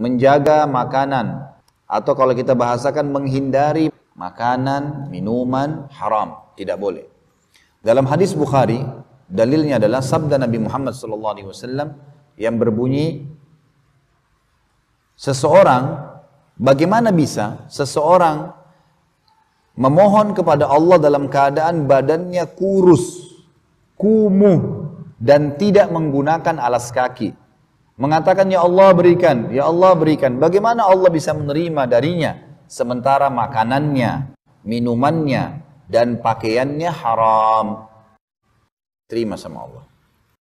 menjaga makanan atau kalau kita bahasakan menghindari makanan, minuman haram, tidak boleh. Dalam hadis Bukhari, dalilnya adalah sabda Nabi Muhammad sallallahu alaihi wasallam yang berbunyi seseorang bagaimana bisa seseorang memohon kepada Allah dalam keadaan badannya kurus, kumuh dan tidak menggunakan alas kaki. Mengatakan, Ya Allah berikan, Ya Allah berikan. Bagaimana Allah bisa menerima darinya? Sementara makanannya, minumannya, dan pakaiannya haram. Terima sama Allah.